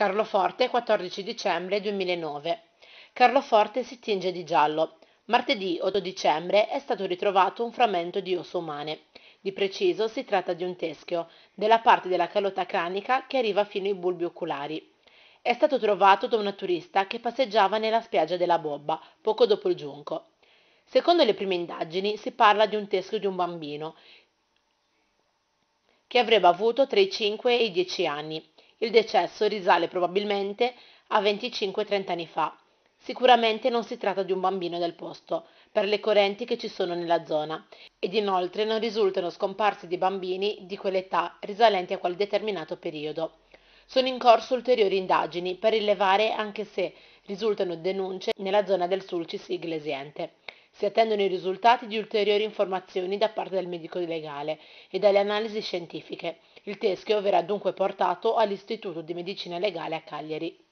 Carlo Forte, 14 dicembre 2009. Carlo Forte si tinge di giallo. Martedì 8 dicembre è stato ritrovato un frammento di osso umane. Di preciso si tratta di un teschio, della parte della calotta cranica che arriva fino ai bulbi oculari. È stato trovato da una turista che passeggiava nella spiaggia della Bobba, poco dopo il giunco. Secondo le prime indagini si parla di un teschio di un bambino che avrebbe avuto tra i 5 e i 10 anni. Il decesso risale probabilmente a 25-30 anni fa. Sicuramente non si tratta di un bambino del posto, per le correnti che ci sono nella zona, ed inoltre non risultano scomparsi di bambini di quell'età risalenti a quel determinato periodo. Sono in corso ulteriori indagini per rilevare anche se risultano denunce nella zona del Sulcis Iglesiente. Si attendono i risultati di ulteriori informazioni da parte del medico legale e dalle analisi scientifiche. Il teschio verrà dunque portato all'Istituto di Medicina Legale a Cagliari.